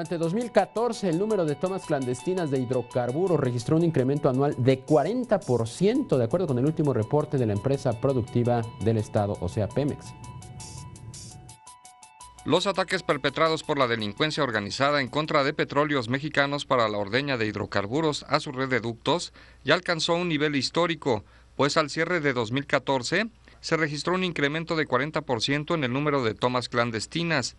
Durante 2014, el número de tomas clandestinas de hidrocarburos registró un incremento anual de 40%, de acuerdo con el último reporte de la empresa productiva del Estado, o sea, Pemex. Los ataques perpetrados por la delincuencia organizada en contra de petróleos mexicanos para la ordeña de hidrocarburos a su red de ductos ya alcanzó un nivel histórico, pues al cierre de 2014 se registró un incremento de 40% en el número de tomas clandestinas,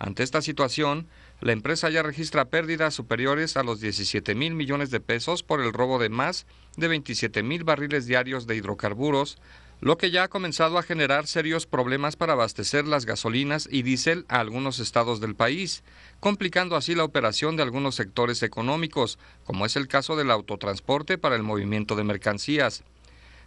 ante esta situación, la empresa ya registra pérdidas superiores a los 17 mil millones de pesos por el robo de más de 27 mil barriles diarios de hidrocarburos, lo que ya ha comenzado a generar serios problemas para abastecer las gasolinas y diésel a algunos estados del país, complicando así la operación de algunos sectores económicos, como es el caso del autotransporte para el movimiento de mercancías.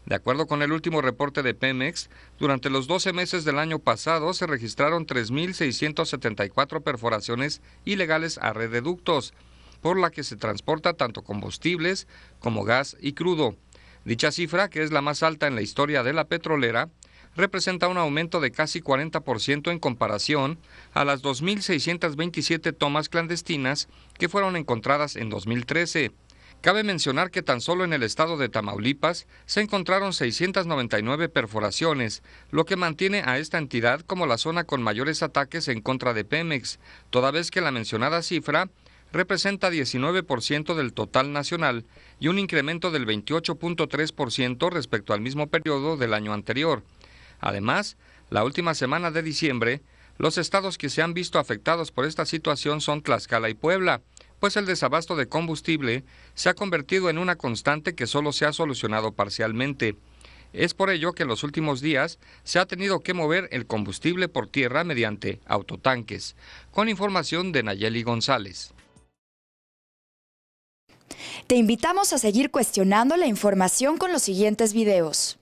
De acuerdo con el último reporte de Pemex, durante los 12 meses del año pasado se registraron 3.674 perforaciones ilegales a redeductos, por la que se transporta tanto combustibles como gas y crudo. Dicha cifra, que es la más alta en la historia de la petrolera, representa un aumento de casi 40% en comparación a las 2.627 tomas clandestinas que fueron encontradas en 2013. Cabe mencionar que tan solo en el estado de Tamaulipas se encontraron 699 perforaciones, lo que mantiene a esta entidad como la zona con mayores ataques en contra de Pemex, toda vez que la mencionada cifra representa 19% del total nacional y un incremento del 28.3% respecto al mismo periodo del año anterior. Además, la última semana de diciembre, los estados que se han visto afectados por esta situación son Tlaxcala y Puebla, pues el desabasto de combustible se ha convertido en una constante que solo se ha solucionado parcialmente. Es por ello que en los últimos días se ha tenido que mover el combustible por tierra mediante autotanques, con información de Nayeli González. Te invitamos a seguir cuestionando la información con los siguientes videos.